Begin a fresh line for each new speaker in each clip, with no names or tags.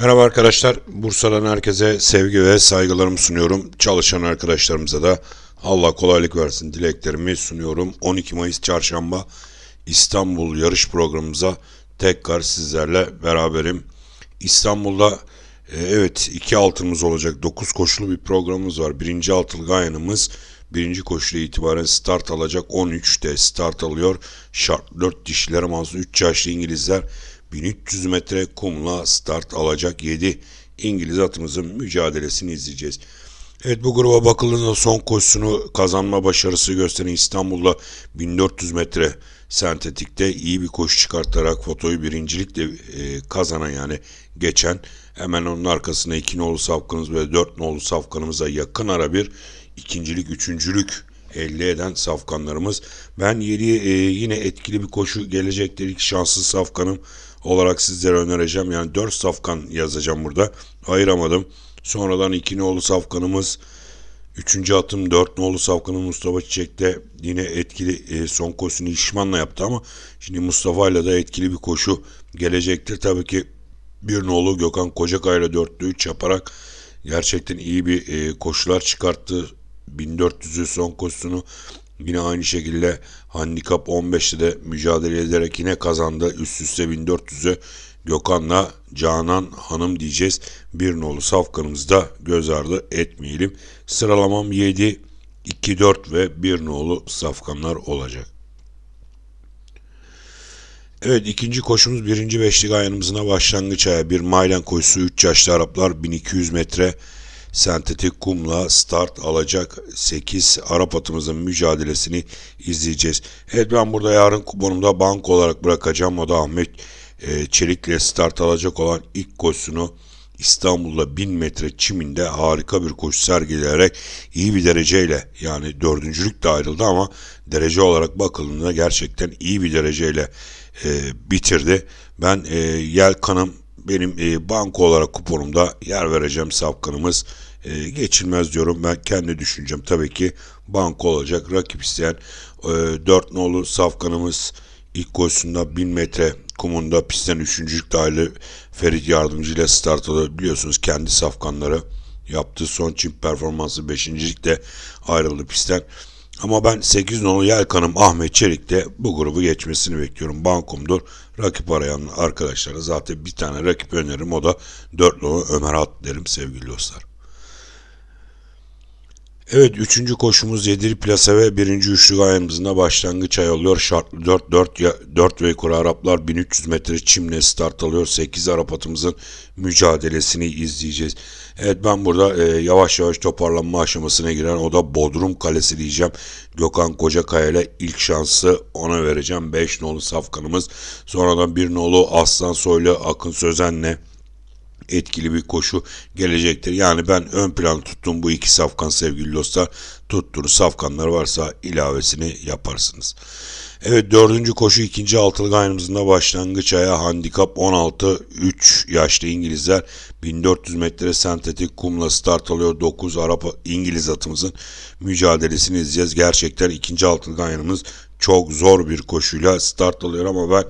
Merhaba arkadaşlar. Bursa'dan herkese sevgi ve saygılarımı sunuyorum. Çalışan arkadaşlarımıza da Allah kolaylık versin dileklerimi sunuyorum. 12 Mayıs Çarşamba İstanbul yarış programımıza tekrar sizlerle beraberim. İstanbul'da e, evet iki altımız olacak. 9 koşulu bir programımız var. Birinci altılı Gayanımız birinci koşuya itibaren start alacak. 13'te start alıyor. Şart 4 dişiler mazlu 3 yaşlı İngilizler 1300 metre kumla start alacak 7 İngiliz atımızın mücadelesini izleyeceğiz. Evet bu gruba bakıldığında son koşusunu kazanma başarısı gösteren İstanbul'da 1400 metre sentetikte iyi bir koşu çıkartarak fotoyu birincilikle e, kazanan yani geçen hemen onun arkasına 2 nolu safkanımız ve 4 nolu safkanımıza yakın ara bir ikincilik, üçüncülük elde eden safkanlarımız. Ben yeri e, yine etkili bir koşu gelecektir. İlk şanslı safkanım olarak sizlere önereceğim. Yani 4 safkan yazacağım burada. Ayıramadım. Sonradan 2 nolu safkanımız Üçüncü atım 4 nolu Safkan'ı Mustafa Çiçek de yine etkili e, son koşusunu İşman'la yaptı ama şimdi Mustafa ile de etkili bir koşu gelecektir. Tabii ki bir nolu Gökhan Kocakay'la dörtlü 3 yaparak gerçekten iyi bir e, koşular çıkarttı. 1400'ü son koşusunu yine aynı şekilde handikap 15'te de mücadele ederek yine kazandı. Üst üste 1400'ü Gökhan'la Canan Hanım diyeceğiz. Bir nolu safkanımızda göz ardı etmeyelim. Sıralamam 7, 2, 4 ve 1 nolu safkanlar olacak. Evet ikinci koşumuz birinci beşlik ayarımızına başlangıç ayağı. Bir maylen koşusu 3 yaşlı Araplar 1200 metre sentetik kumla start alacak 8 Arap atımızın mücadelesini izleyeceğiz. Evet ben burada yarın kuponumda bank olarak bırakacağım. O da Ahmet e, Çelik'le start alacak olan ilk koşusunu İstanbul'da 1000 metre çiminde harika bir koşu sergileyerek iyi bir dereceyle yani dördüncülük de ayrıldı ama derece olarak bakıldığında gerçekten iyi bir dereceyle e, bitirdi. Ben e, Yelkan'ım benim e, banka olarak kuponumda yer vereceğim safkanımız e, geçilmez diyorum. Ben kendi düşüncem tabii ki banka olacak. Rakip isteyen e, 4 nolu safkanımız ilk koşusunda 1000 metre kumunda pistten 3. dahili Ferit Yardımcı ile start oldu Biliyorsunuz kendi safkanları yaptığı son çift performansı 5. ligde ayrıldı pistten. Ama ben 8 nolu yelkanım Ahmet de bu grubu geçmesini bekliyorum. Bankumdur. Rakip arayan arkadaşlara zaten bir tane rakip önerim O da 4 nolu Ömer Hat derim sevgili dostlar. Evet üçüncü koşumuz Yedir Plasa ve birinci üçlü gayemizin de başlangıç ayarlıyor. Şartlı 4, 4, 4 ve kuru Araplar 1300 metre çimle start alıyor. 8 Arap atımızın mücadelesini izleyeceğiz. Evet ben burada e, yavaş yavaş toparlanma aşamasına giren o da Bodrum Kalesi diyeceğim. Gökhan Kocakaya ile ilk şansı ona vereceğim. 5 nolu safkanımız. Sonradan 1 nolu Aslan Soylu Akın Sözen'le etkili bir koşu gelecektir. Yani ben ön plan tuttum bu iki safkan sevgili dostlar. Tuttuğunuz safkanlar varsa ilavesini yaparsınız. Evet dördüncü koşu ikinci altılı gayrımızında başlangıç aya handikap 16 3 yaşlı İngilizler 1400 metre sentetik kumla start alıyor 9 Arap İngiliz atımızın mücadelesini izleyeceğiz. Gerçekten ikinci altılı gayrımız çok zor bir koşuyla start alıyor ama ben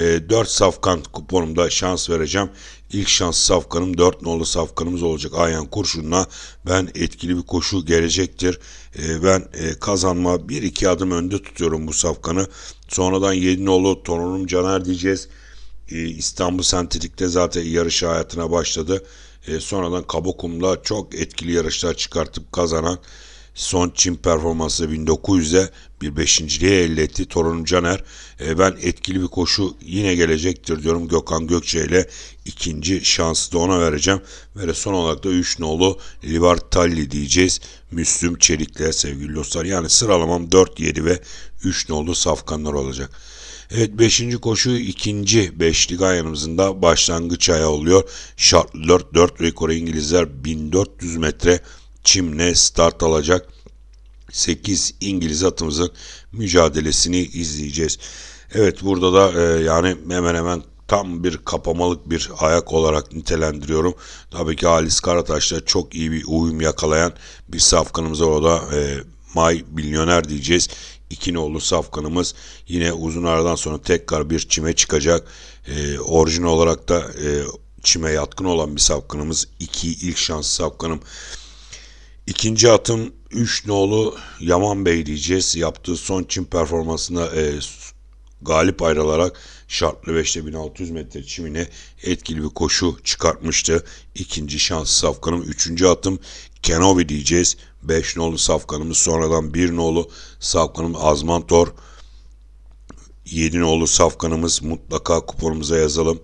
e, 4 safkan kuponumda şans vereceğim. İlk şans safkanım 4 nolu safkanımız olacak Ayhan Kurşun'la. Ben etkili bir koşu gelecektir. E, ben e, kazanma 1-2 adım önde tutuyorum bu safkanı. Sonradan 7 nolu Tonunum Caner diyeceğiz. E, İstanbul Sentetik'te zaten yarış hayatına başladı. E, sonradan Kabokum'da çok etkili yarışlar çıkartıp kazanan Son Çin performansı 1900'de bir beşinciliği elde etti. Torunum Caner e, ben etkili bir koşu yine gelecektir diyorum Gökhan Gökçe ile ikinci şansı da ona vereceğim. Ve son olarak da 3 nolu Talli diyeceğiz. Müslüm Çelik'le sevgili dostlar. Yani sıralamam 4, 7 ve 3 nolu safkanlar olacak. Evet 5. koşu 2. beşlik ayağımızın da başlangıç ayağı oluyor. Şartlı 4, 4 rekoru İngilizler 1400 metre çimle start alacak 8 İngiliz atımızın mücadelesini izleyeceğiz. Evet burada da e, yani hemen hemen tam bir kapamalık bir ayak olarak nitelendiriyorum. Tabii ki Halis Karataş'la çok iyi bir uyum yakalayan bir safkanımız orada e, May Milyoner diyeceğiz. İkinoğlu safkanımız yine uzun aradan sonra tekrar bir çime çıkacak. E, orijin olarak da e, çime yatkın olan bir safkanımız. İki ilk şans safkanım İkinci atım 3 nolu Yaman Bey diyeceğiz. Yaptığı son çim performansına e, galip ayrılarak şartlı 5'te 1600 metre çimine etkili bir koşu çıkartmıştı. İkinci şans safkanım. Üçüncü atım Kenobi diyeceğiz. 5 nolu safkanımız sonradan 1 nolu safkanım Azmantor. 7 nolu safkanımız mutlaka kuponumuza yazalım.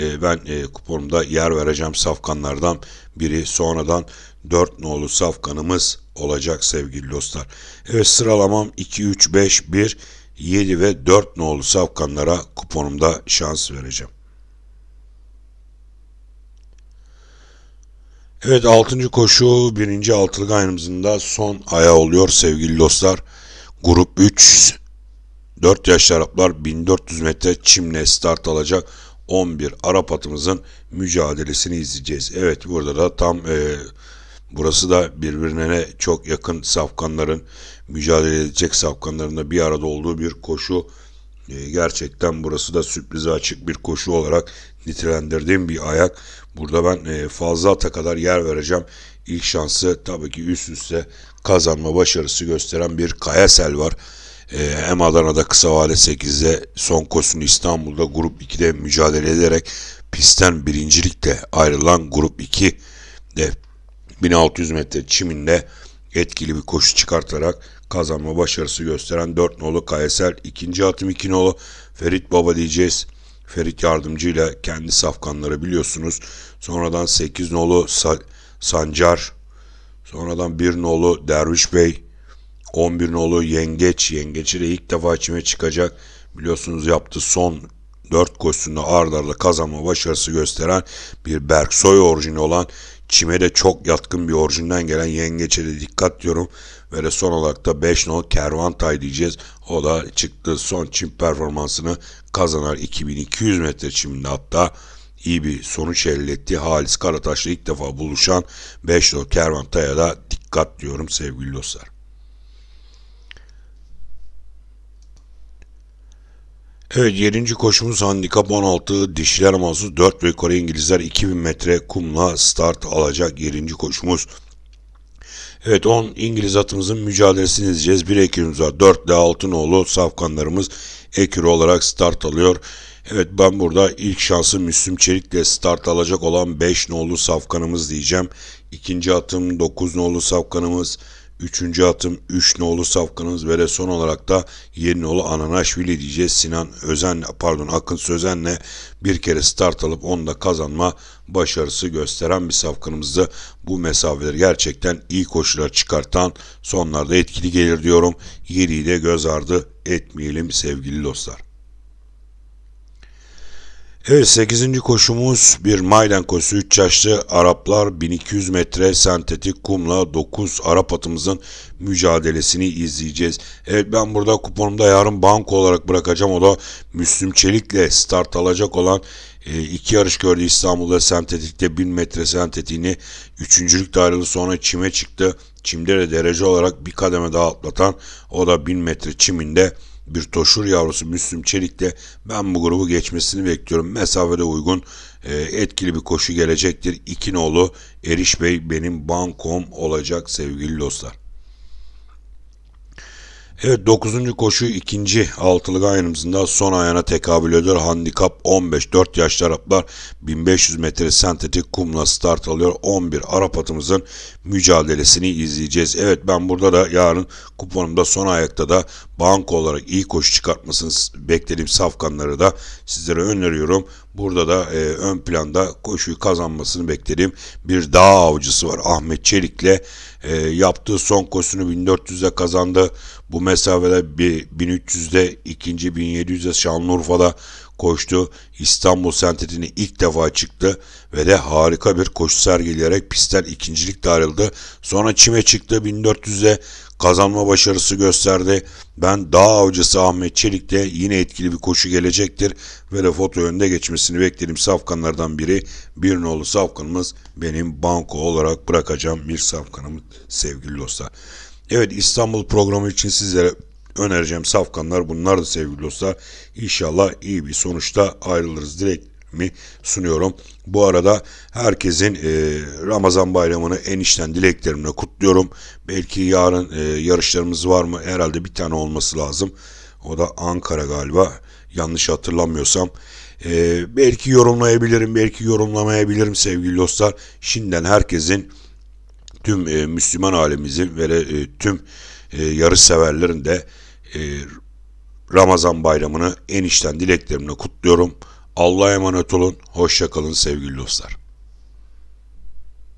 E, ben e, kuponumda yer vereceğim safkanlardan biri. Sonradan 4 nolu safkanımız olacak sevgili dostlar. Evet sıralamam 2, 3, 5, 1, 7 ve 4 nolu safkanlara kuponumda şans vereceğim. Evet 6. koşu 1. altılı gayrımızın da son aya oluyor sevgili dostlar. Grup 3 4 yaşlı Araplar 1400 metre çimle start alacak 11 Arap atımızın mücadelesini izleyeceğiz. Evet burada da tam e, Burası da birbirine çok yakın safkanların, mücadele edecek safkanların da bir arada olduğu bir koşu. Ee, gerçekten burası da sürprize açık bir koşu olarak nitelendirdiğim bir ayak. Burada ben e, fazla ata kadar yer vereceğim. İlk şansı tabii ki üst üste kazanma başarısı gösteren bir Kayasel var. E, hem Adana'da kısa vade 8'de son kosunu İstanbul'da grup 2'de mücadele ederek pistten birincilikle ayrılan grup 2 de 1600 metre çiminde etkili bir koşu çıkartarak kazanma başarısı gösteren 4 nolu Kaysel, ikinci atım 2 nolu Ferit Baba diyeceğiz. Ferit yardımcıyla kendi safkanları biliyorsunuz. Sonradan 8 nolu Sa Sancar, sonradan 1 nolu Derviş Bey, 11 nolu Yengeç. Yengeç ile ilk defa içime çıkacak. Biliyorsunuz yaptı son 4 koşusunda ard arda kazanma başarısı gösteren bir Berksoy orijini olan Çime de çok yatkın bir orjinden gelen yengeçe de dikkat diyorum. Ve de son olarak da 5 no Kervantay diyeceğiz. O da çıktı son çim performansını kazanar 2200 metre çiminde hatta iyi bir sonuç elde etti. Halis Karataş'la ilk defa buluşan 5 no Kervantay'a da dikkat diyorum sevgili dostlar. Evet 7. koşumuz handikap 16 dişiler mahsus 4 ve Kore İngilizler 2000 metre kumla start alacak 7. koşumuz. Evet 10 İngiliz atımızın mücadelesini izleyeceğiz. 1 Ekürümüz var. 4 de Altınoğlu safkanlarımız Ekür olarak start alıyor. Evet ben burada ilk şansı Müslüm Çelik ile start alacak olan 5 nolu safkanımız diyeceğim. İkinci atım 9 nolu safkanımız Üçüncü atım üç nolu Safkanız ve son olarak da yeni nolu Ananaşvili diyeceğiz. Sinan Özen pardon Akın Sözen'le bir kere start alıp onda kazanma başarısı gösteren bir safkanımızdı. Bu mesafeleri gerçekten iyi koşular çıkartan sonlarda etkili gelir diyorum. Yeriyi de göz ardı etmeyelim sevgili dostlar. Evet 8. koşumuz bir Maylenkosu 3 yaşlı Araplar 1200 metre sentetik kumla 9 Arap atımızın mücadelesini izleyeceğiz. Evet ben burada kuponumda yarın banko olarak bırakacağım. O da Müslüm Çelik'le start alacak olan e, iki yarış gördü İstanbul'da sentetikte 1000 metre sentetiğini. Üçüncülük ayrıldı sonra çime çıktı. Çimde de derece olarak bir kademe daha atlatan o da 1000 metre çiminde bir toşur yavrusu Müslüm Çelik'le ben bu grubu geçmesini bekliyorum. Mesafede uygun e, etkili bir koşu gelecektir. İki nolu Eriş Bey benim bankom olacak sevgili dostlar. Evet 9. koşu 2. altılı gayrımızın da son ayağına tekabül ediyor. Handikap 15. 4 yaşlı Araplar 1500 metre sentetik kumla start alıyor. 11 Arap atımızın mücadelesini izleyeceğiz. Evet ben burada da yarın kuponumda son ayakta da banko olarak iyi koşu çıkartmasını beklediğim safkanları da sizlere öneriyorum. Burada da e, ön planda koşuyu kazanmasını beklediğim bir dağ avcısı var. Ahmet Çelik'le e, yaptığı son koşusunu 1400'de kazandı. Bu mesafede bir 1300'de ikinci 1700'de Şanlıurfa'da koştu. İstanbul sentetini ilk defa çıktı ve de harika bir koşu sergileyerek pistten ikincilik de ayrıldı. Sonra çime çıktı 1400'e kazanma başarısı gösterdi. Ben dağ avcısı Ahmet Çelik de yine etkili bir koşu gelecektir ve de foto önde geçmesini beklediğim safkanlardan biri. Bir nolu safkanımız benim banko olarak bırakacağım bir safkanım sevgili dostlar. Evet İstanbul programı için sizlere önereceğim safkanlar bunlardı sevgili dostlar. İnşallah iyi bir sonuçta ayrılırız direkt mi sunuyorum. Bu arada herkesin e, Ramazan bayramını en içten dileklerimle kutluyorum. Belki yarın e, yarışlarımız var mı? Herhalde bir tane olması lazım. O da Ankara galiba. Yanlış hatırlamıyorsam. E, belki yorumlayabilirim, belki yorumlamayabilirim sevgili dostlar. Şimdiden herkesin tüm e, Müslüman alemimizin ve e, tüm e, yarış severlerin de e, Ramazan bayramını en içten dileklerimle kutluyorum. Allah'a emanet olun. Hoşçakalın sevgili dostlar.